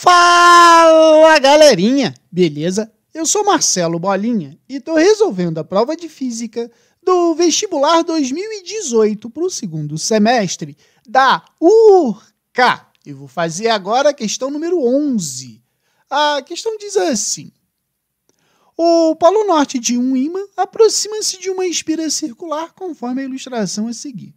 Fala galerinha, beleza? Eu sou Marcelo Bolinha e estou resolvendo a prova de física do vestibular 2018 para o segundo semestre da URCA. Eu vou fazer agora a questão número 11. A questão diz assim: O polo norte de um ímã aproxima-se de uma espira circular conforme a ilustração a seguir.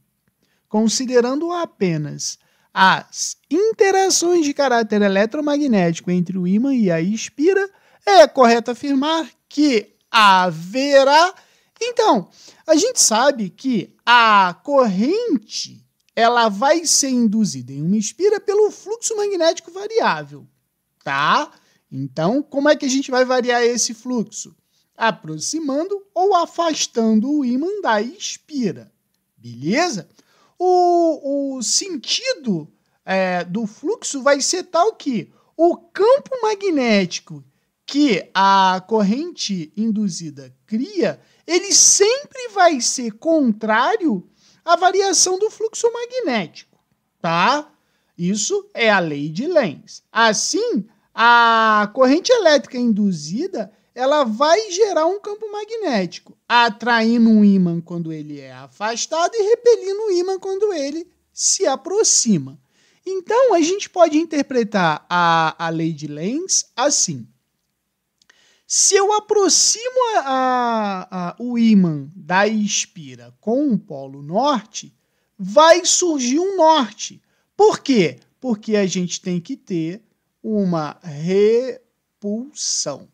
Considerando apenas as interações de caráter eletromagnético entre o ímã e a espira, é correto afirmar que haverá. Então, a gente sabe que a corrente ela vai ser induzida em uma espira pelo fluxo magnético variável, tá? Então, como é que a gente vai variar esse fluxo? Aproximando ou afastando o ímã da espira, beleza? o, o sentido é, do fluxo vai ser tal que o campo magnético que a corrente induzida cria, ele sempre vai ser contrário à variação do fluxo magnético, tá? Isso é a lei de Lenz. Assim, a corrente elétrica induzida, ela vai gerar um campo magnético, atraindo um ímã quando ele é afastado e repelindo o ímã quando ele se aproxima. Então, a gente pode interpretar a, a lei de Lenz assim. Se eu aproximo a, a, o ímã da espira com o polo norte, vai surgir um norte. Por quê? Porque a gente tem que ter uma repulsão.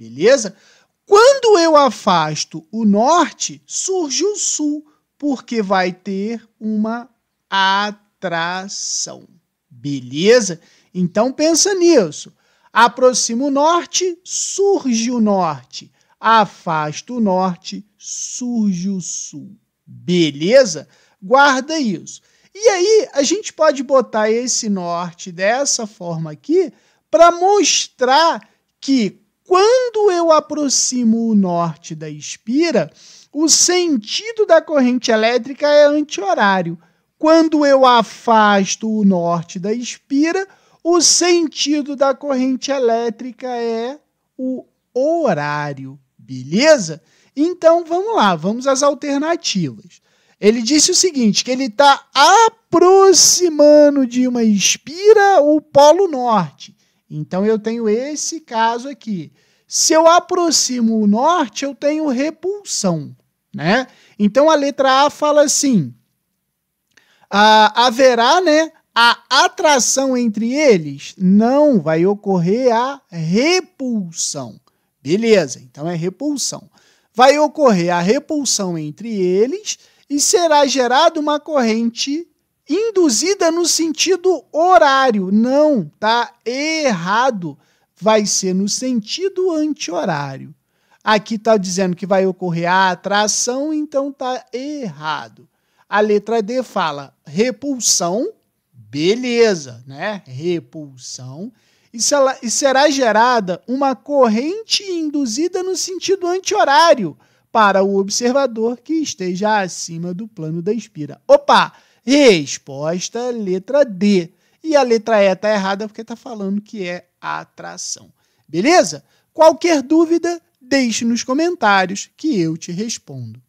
Beleza? Quando eu afasto o norte, surge o sul, porque vai ter uma atração. Beleza? Então pensa nisso. Aproxima o norte, surge o norte. Afasta o norte, surge o sul. Beleza? Guarda isso. E aí, a gente pode botar esse norte dessa forma aqui para mostrar que quando eu aproximo o norte da espira, o sentido da corrente elétrica é anti-horário. Quando eu afasto o norte da espira, o sentido da corrente elétrica é o horário, beleza? Então vamos lá, vamos às alternativas. Ele disse o seguinte: que ele está aproximando de uma espira o polo norte. Então eu tenho esse caso aqui. Se eu aproximo o norte, eu tenho repulsão, né? Então a letra A fala assim: ah, haverá, né, a atração entre eles? Não, vai ocorrer a repulsão. Beleza, então é repulsão. Vai ocorrer a repulsão entre eles e será gerada uma corrente Induzida no sentido horário. Não, tá errado. Vai ser no sentido anti-horário. Aqui está dizendo que vai ocorrer a atração, então tá errado. A letra D fala repulsão, beleza, né? Repulsão. E, se ela, e será gerada uma corrente induzida no sentido anti-horário para o observador que esteja acima do plano da espira. Opa! Resposta letra D. E a letra E está errada porque está falando que é atração. Beleza? Qualquer dúvida, deixe nos comentários que eu te respondo.